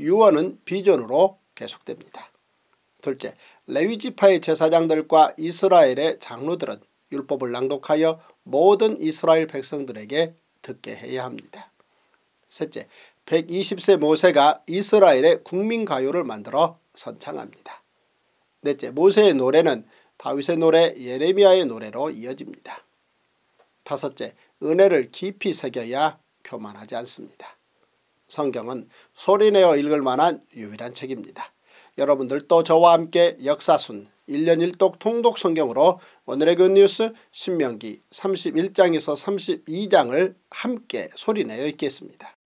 유언은 비전으로 계속됩니다. 둘째, 레위지파의 제사장들과 이스라엘의 장로들은 율법을 낭독하여 모든 이스라엘 백성들에게 듣게 해야 합니다. 셋째, 120세 모세가 이스라엘의 국민가요를 만들어 선창합니다. 넷째, 모세의 노래는 다윗의 노래, 예레미야의 노래로 이어집니다. 다섯째, 은혜를 깊이 새겨야 교만하지 않습니다. 성경은 소리내어 읽을 만한 유일한 책입니다. 여러분들도 저와 함께 역사순 1년 1독 통독 성경으로 오늘의 굿뉴스 그 신명기 31장에서 32장을 함께 소리내어 읽겠습니다.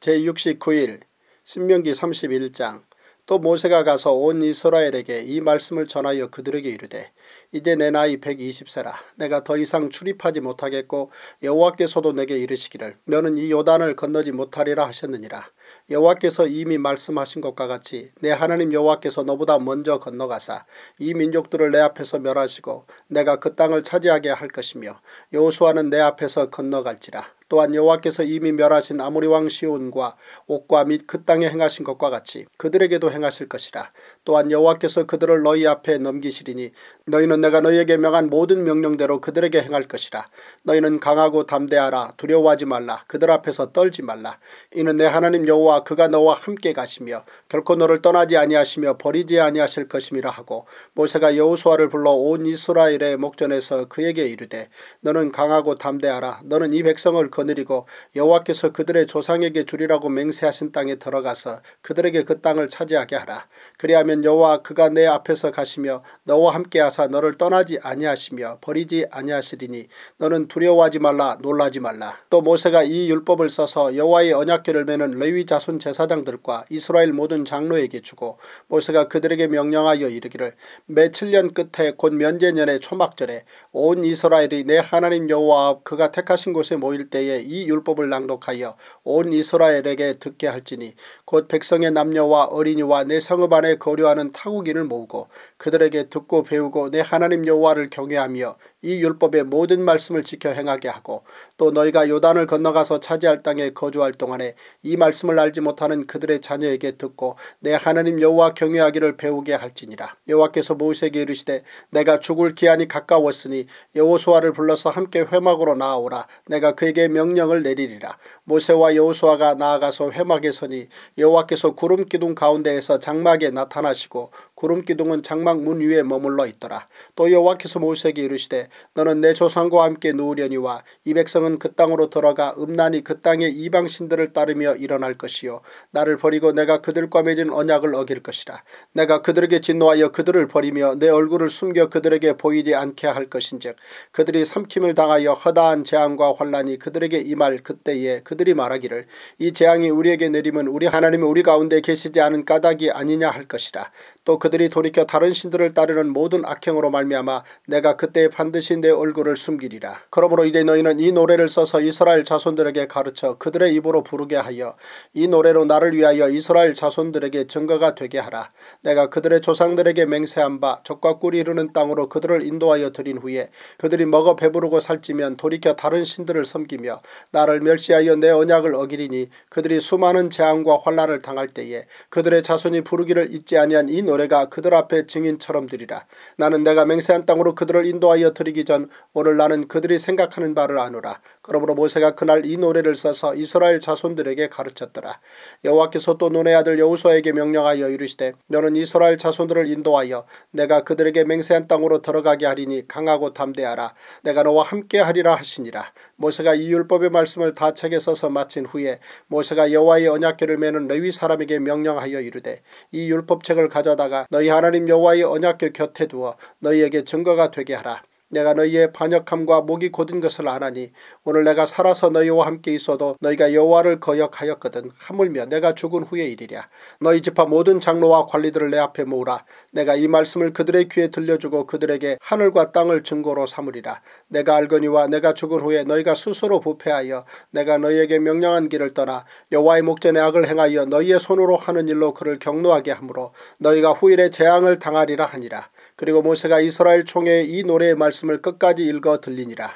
제69일 신명기 31장 또 모세가 가서 온 이스라엘에게 이 말씀을 전하여 그들에게 이르되 이제 내 나이 120세라 내가 더 이상 출입하지 못하겠고 여호와께서도 내게 이르시기를 너는 이 요단을 건너지 못하리라 하셨느니라 여호와께서 이미 말씀하신 것과 같이 내 하나님 여호와께서 너보다 먼저 건너가사 이 민족들을 내 앞에서 멸하시고 내가 그 땅을 차지하게 할 것이며 여호수아는 내 앞에서 건너갈지라 또한 여호와께서 이미 멸하신 아모리 왕 시온과 옥과 및 그 땅에 행하신 것과 같이 그들에게도 행하실 것이라. 또한 여호와께서 그들을 너희 앞에 넘기시리니 너희는 내가 너희에게 명한 모든 명령대로 그들에게 행할 것이라. 너희는 강하고 담대하라. 두려워하지 말라. 그들 앞에서 떨지 말라. 이는 내 하나님 여호와 그가 너와 함께 가시며 결코 너를 떠나지 아니하시며 버리지 아니하실 것임이라 하고 모세가 여호수아를 불러 온 이스라엘의 목전에서 그에게 이르되 너는 강하고 담대하라. 너는 이 백성을 그 거느리고 여호와께서 그들의 조상에게 주리라고 맹세하신 땅에 들어가서 그들에게 그 땅을 차지하게 하라. 그리하면 여호와 그가 내 앞에서 가시며 너와 함께 하사 너를 떠나지 아니하시며 버리지 아니하시리니 너는 두려워하지 말라 놀라지 말라. 또 모세가 이 율법을 써서 여호와의 언약궤를 매는 레위 자손 제사장들과 이스라엘 모든 장로에게 주고 모세가 그들에게 명령하여 이르기를 매 7년 끝에 곧 면제년의 초막절에 온 이스라엘이 내 하나님 여호와 그가 택하신 곳에 모일 때에 때에 이 율법을 낭독하여 온 이스라엘에게 듣게 할지니 곧 백성의 남녀와 어린이와 내 성읍 안에 거류하는 타국인을 모으고 그들에게 듣고 배우고 내 하나님 여호와를 경외하며 이 율법의 모든 말씀을 지켜 행하게 하고 또 너희가 요단을 건너가서 차지할 땅에 거주할 동안에 이 말씀을 알지 못하는 그들의 자녀에게 듣고 내 하나님 여호와 경외하기를 배우게 할지니라. 여호와께서 모세에게 이르시되 내가 죽을 기한이 가까웠으니 여호수아를 불러서 함께 회막으로 나아오라. 내가 그에게 명령을 내리리라. 모세와 여호수아가 나아가서 회막에 서니 여호와께서 구름 기둥 가운데에서 장막에 나타나시고 구름 기둥은 장막 문 위에 머물러 있더라. 또 여호와께서 모세에게 이르시되 너는 내 조상과 함께 누우려니와 이 백성은 그 땅으로 들어가 음란히 그 땅의 이방 신들을 따르며 일어날 것이요 나를 버리고 내가 그들과 맺은 언약을 어길 것이라. 내가 그들에게 진노하여 그들을 버리며 내 얼굴을 숨겨 그들에게 보이지 않게 할 것인즉 그들이 삼킴을 당하여 허다한 재앙과 환란이 그들에게 임할 그때에 그들이 말하기를 이 재앙이 우리에게 내림은 우리 하나님이 우리 가운데 계시지 않은 까닭이 아니냐 할 것이라. 또그 그들이 돌이켜 다른 신들을 따르는 모든 악행으로 말미암아 내가 그때 반드시 내 얼굴을 숨기리라. 그러므로 이제 너희는 이 노래를 써서 이스라엘 자손들에게 가르쳐 그들의 입으로 부르게 하여 이 노래로 나를 위하여 이스라엘 자손들에게 증거가 되게 하라. 내가 그들의 조상들에게 맹세한 바 적과 꿀이 이르는 땅으로 그들을 인도하여 들인 후에 그들이 먹어 배부르고 살찌면 돌이켜 다른 신들을 섬기며 나를 멸시하여 내 언약을 어기리니 그들이 수많은 재앙과 환란을 당할 때에 그들의 자손이 부르기를 잊지 아니한 이 노래가 그들 앞에 증인처럼 드리라. 나는 내가 맹세한 땅으로 그들을 인도하여 드리기 전 오늘 나는 그들이 생각하는 바를 아노라. 그러므로 모세가 그날 이 노래를 써서 이스라엘 자손들에게 가르쳤더라. 여호와께서 또 눈의 아들 여우수에게 명령하여 이르시되 너는 이스라엘 자손들을 인도하여 내가 그들에게 맹세한 땅으로 들어가게 하리니 강하고 담대하라. 내가 너와 함께 하리라 하시니라. 모세가 이 율법의 말씀을 다 책에 써서 마친 후에 모세가 여호와의 언약궤를 매는 레위 사람에게 명령하여 이르되 이 율법책을 가져다가 너희 하나님 여호와의 언약궤 곁에 두어 너희에게 증거가 되게 하라. 내가 너희의 반역함과 목이 곧은 것을 아나니 오늘 내가 살아서 너희와 함께 있어도 너희가 여호와를 거역하였거든 하물며 내가 죽은 후에 일이랴 너희 집합 모든 장로와 관리들을 내 앞에 모으라 내가 이 말씀을 그들의 귀에 들려주고 그들에게 하늘과 땅을 증거로 삼으리라 내가 알거니와 내가 죽은 후에 너희가 스스로 부패하여 내가 너희에게 명령한 길을 떠나 여호와의 목전에 악을 행하여 너희의 손으로 하는 일로 그를 경노하게 하므로 너희가 후일에 재앙을 당하리라 하니라 그리고 모세가 이스라엘 총에 이 노래의 말씀을 끝까지 읽어 들리니라.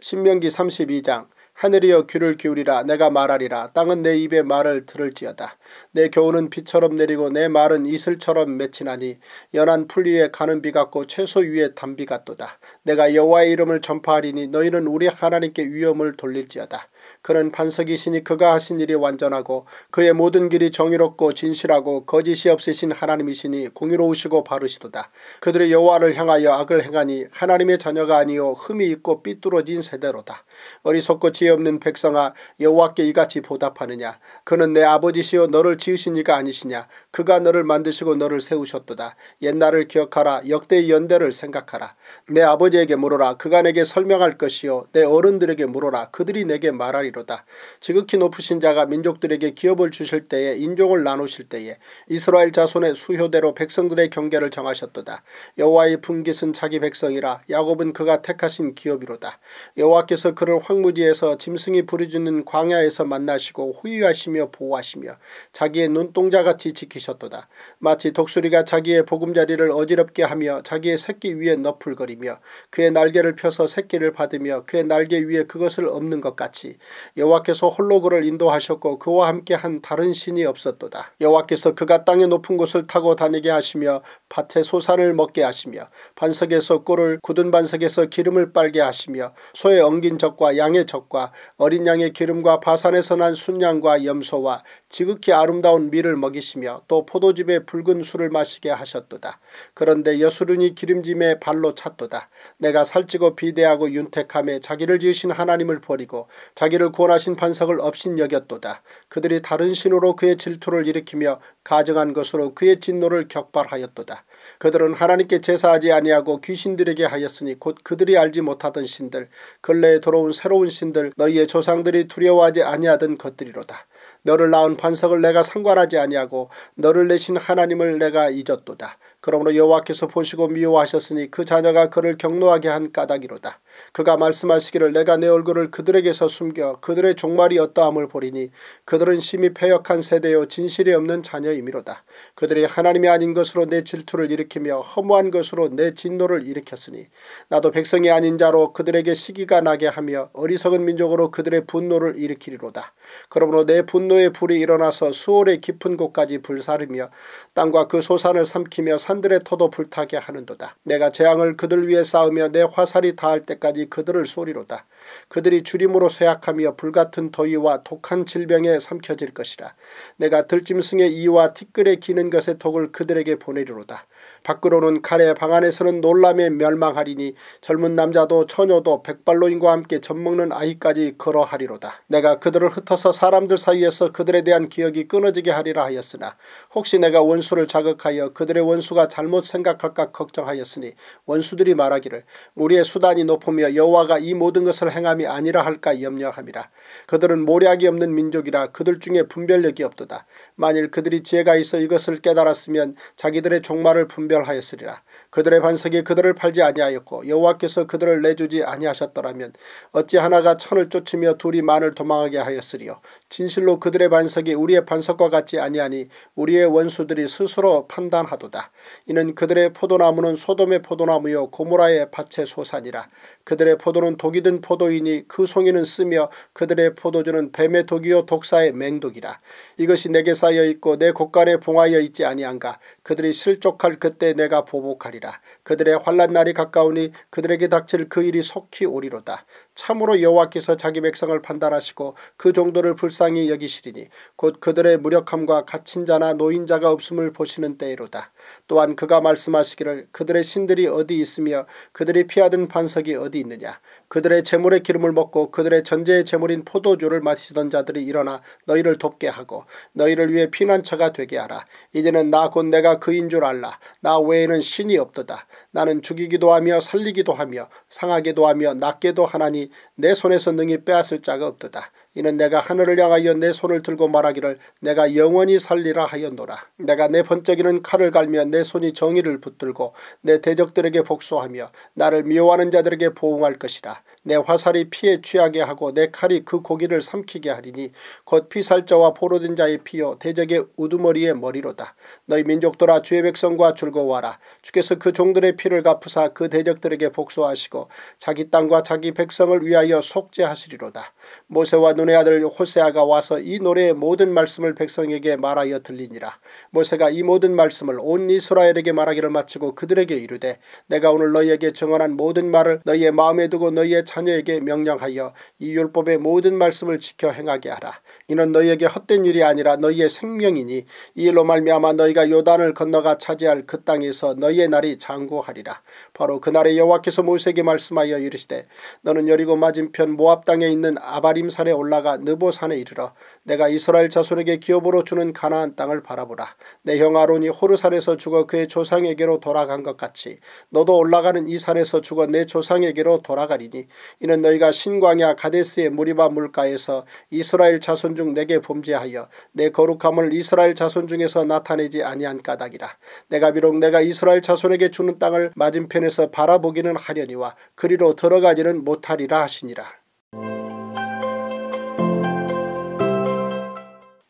신명기 32장 하늘이여 귀를 기울이라 내가 말하리라 땅은 내 입의 말을 들을지어다 내 교훈은 비처럼 내리고 내 말은 이슬처럼 맺히나니 연한 풀 위에 가는 비 같고 채소 위에 단비 같도다 내가 여호와의 이름을 전파하리니 너희는 우리 하나님께 위엄을 돌릴지어다 그는 반석이시니 그가 하신 일이 완전하고 그의 모든 길이 정의롭고 진실하고 거짓이 없으신 하나님이시니 공의로우시고 바르시도다. 그들의 여호와를 향하여 악을 행하니 하나님의 자녀가 아니요 흠이 있고 삐뚤어진 세대로다. 어리석고 지혜없는 백성아 여호와께 이같이 보답하느냐. 그는 내아버지시오 너를 지으신 이가 아니시냐. 그가 너를 만드시고 너를 세우셨도다. 옛날을 기억하라 역대의 연대를 생각하라. 내 아버지에게 물어라 그가 내게 설명할 것이요 내 어른들에게 물어라 그들이 내게 말하리 하리로다. 지극히 높으신 자가 민족들에게 기업을 주실 때에 인종을 나누실 때에 이스라엘 자손의 수효대로 백성들의 경계를 정하셨도다. 여호와의 분깃은 자기 백성이라 야곱은 그가 택하신 기업이로다. 여호와께서 그를 황무지에서 짐승이 부르짖는 광야에서 만나시고 후유하시며 보호하시며 자기의 눈동자같이 지키셨도다. 마치 독수리가 자기의 보금자리를 어지럽게 하며 자기의 새끼 위에 너풀거리며 그의 날개를 펴서 새끼를 받으며 그의 날개 위에 그것을 없는 것 같이 여호와께서 홀로 그를 인도하셨고 그와 함께 한 다른 신이 없었도다. 여호와께서 그가 땅의 높은 곳을 타고 다니게 하시며 밭에 소산을 먹게 하시며 반석에서 꿀을 굳은 반석에서 기름을 빨게 하시며 소의 엉긴 적과 양의 적과 어린 양의 기름과 바산에서 난 순양과 염소와 지극히 아름다운 밀을 먹이시며 또 포도즙에 붉은 술을 마시게 하셨도다. 그런데 여수륜이 기름짐에 발로 찼도다. 내가 살찌고 비대하고 윤택함에 자기를 지으신 하나님을 버리고 자기를 그를 구원하신 반석을 없인 여겼도다 그들이 다른 신으로 그의 질투를 일으키며 가정한 것으로 그의 진노를 격발하였도다. 그들은 하나님께 제사하지 아니하고 귀신들에게 하였으니 곧 그들이 알지 못하던 신들 근래에 들어온 새로운 신들 너희의 조상들이 두려워하지 아니하던 것들이로다. 너를 낳은 반석을 내가 상관하지 아니하고 너를 내신 하나님을 내가 잊었도다. 그러므로 여호와께서 보시고 미워하셨으니 그 자녀가 그를 경노하게 한 까닭이로다. 그가 말씀하시기를 내가 내 얼굴을 그들에게서 숨겨 그들의 종말이 어떠함을 보리니 그들은 심히 패역한 세대요 진실이 없는 자녀이미로다. 그들이 하나님이 아닌 것으로 내 질투를 일으키며 허무한 것으로 내 진노를 일으켰으니 나도 백성이 아닌 자로 그들에게 시기가 나게 하며 어리석은 민족으로 그들의 분노를 일으키리로다. 그러므로 내 분노의 불이 일어나서 수월의 깊은 곳까지 불사르며 땅과 그 소산을 삼키며 산들의 터도 불타게 하는도다. 내가 재앙을 그들 위에 쌓으며 내 화살이 닿을 때까지 그들을 소리로다. 그들이 주림으로 쇠약하며 불같은 더위와 독한 질병에 삼켜질 것이라. 내가 들짐승의 이와 티끌에 기는 것의 독을 그들에게 보내리로다. 밖으로는 칼에 방 안에서는 놀람에 멸망하리니 젊은 남자도 처녀도 백발로인과 함께 젖먹는 아이까지 걸어하리로다. 내가 그들을 흩어서 사람들 사이에서 그들에 대한 기억이 끊어지게 하리라 하였으나 혹시 내가 원수를 자극하여 그들의 원수가 잘못 생각할까 걱정하였으니 원수들이 말하기를 우리의 수단이 높으며 여호와가 이 모든 것을 행함이 아니라 할까 염려함이라. 그들은 모략이 없는 민족이라 그들 중에 분별력이 없도다. 만일 그들이 지혜가 있어 이것을 깨달았으면 자기들의 종말을 분별 분별하였으리라. 그들의 반석이 그들을 팔지 아니하였고 여호와께서 그들을 내주지 아니하셨더라면 어찌 하나가 천을 쫓으며 둘이 만을 도망하게 하였으리요. 진실로 그들의 반석이 우리의 반석과 같지 아니하니 우리의 원수들이 스스로 판단하도다. 이는 그들의 포도나무는 소돔의 포도나무요 고모라의 밭의 소산이라. 그들의 포도는 독이 든 포도이니 그 송이는 쓰며 그들의 포도주는 뱀의 독이요 독사의 맹독이라. 이것이 내게 쌓여 있고 내 곳간에 봉하여 있지 아니한가. 그들이 실족할 그 그때 내가 보복하리라. 그들의 환란 날이 가까우니 그들에게 닥칠 그 일이 속히 오리로다. 참으로 여호와께서 자기 백성을 판단하시고 그정도를 불쌍히 여기시리니 곧 그들의 무력함과 갇힌 자나 노인자가 없음을 보시는 때이로다. 또한 그가 말씀하시기를 그들의 신들이 어디 있으며 그들이 피하던 반석이 어디 있느냐. 그들의 재물의 기름을 먹고 그들의 전제의 재물인 포도주를 마시던 자들이 일어나 너희를 돕게 하고 너희를 위해 피난처가 되게 하라. 이제는 나 곧 내가 그인 줄 알라. 나 외에는 신이 없도다. 나는 죽이기도 하며 살리기도 하며 상하게도 하며 낫게도 하나니 내 손에서 능히 빼앗을 자가 없도다. 이는 내가 하늘을 향하여 내 손을 들고 말하기를 내가 영원히 살리라 하였노라. 내가 내 번쩍이는 칼을 갈며 내 손이 정의를 붙들고 내 대적들에게 복수하며 나를 미워하는 자들에게 보응할 것이라. 내 화살이 피에 취하게 하고 내 칼이 그 고기를 삼키게 하리니 곧 피살자와 포로된 자의 피요 대적의 우두머리의 머리로다. 너희 민족들아 주의 백성과 즐거워하라. 주께서 그 종들의 피를 갚으사 그 대적들에게 복수하시고 자기 땅과 자기 백성을 위하여 속죄하시리로다. 모세와 눈의 아들 호세아가 와서 이 노래의 모든 말씀을 백성에게 말하여 들리니라. 모세가 이 모든 말씀을 온 이스라엘에게 말하기를 마치고 그들에게 이르되 내가 오늘 너희에게 정언한 모든 말을 너희의 마음에 두고 너희의 자녀에게 명령하여 이 율법의 모든 말씀을 지켜 행하게 하라. 이는 너희에게 헛된 일이 아니라 너희의 생명이니 이로 말미암아 너희가 요단을 건너가 차지할 그 땅에서 너희의 날이 장구하리라. 바로 그날에 여호와께서 모세에게 말씀하여 이르시되 너는 여리고 맞은편 모압 땅에 있는 아바림 산에 올라가 느보 산에 이르러 내가 이스라엘 자손에게 기업으로 주는 가나안 땅을 바라보라. 내 형 아론이 호르산에서 죽어 그의 조상에게로 돌아간 것 같이 너도 올라가는 이 산에서 죽어 내 조상에게로 돌아가리니 이는 너희가 신광야 가데스의 무리바 물가에서 이스라엘 자손 중 내게 범죄하여 내 거룩함을 이스라엘 자손 중에서 나타내지 아니한 까닭이라. 내가 비록 내가 이스라엘 자손에게 주는 땅을 맞은편에서 바라보기는 하려니와 그리로 들어가지는 못하리라 하시니라.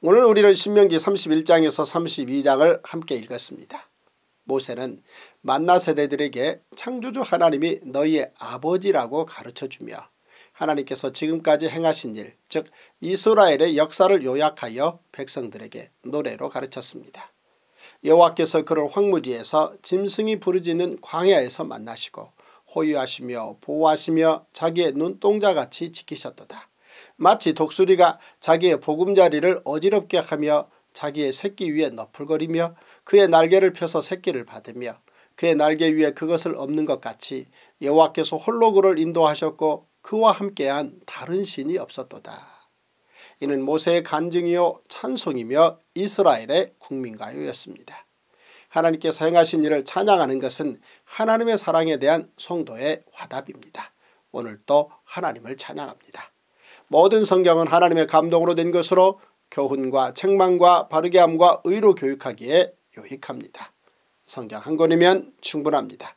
오늘 우리는 신명기 31장에서 32장을 함께 읽었습니다. 모세는 만나 세대들에게 창조주 하나님이 너희의 아버지라고 가르쳐주며 하나님께서 지금까지 행하신 일, 즉 이스라엘의 역사를 요약하여 백성들에게 노래로 가르쳤습니다. 여호와께서 그를 황무지에서 짐승이 부르짖는 광야에서 만나시고 호유하시며 보호하시며 자기의 눈동자같이 지키셨도다. 마치 독수리가 자기의 보금자리를 어지럽게 하며 자기의 새끼 위에 너풀거리며 그의 날개를 펴서 새끼를 받으며 그의 날개 위에 그것을 없는 것 같이 여호와께서 홀로 그를 인도하셨고 그와 함께한 다른 신이 없었도다. 이는 모세의 간증이요 찬송이며 이스라엘의 국민가요였습니다. 하나님께서 행하신 일을 찬양하는 것은 하나님의 사랑에 대한 성도의 화답입니다. 오늘도 하나님을 찬양합니다. 모든 성경은 하나님의 감동으로 된 것으로 교훈과 책망과 바르게함과 의로 교육하기에 유익합니다. 성경 한 권이면 충분합니다.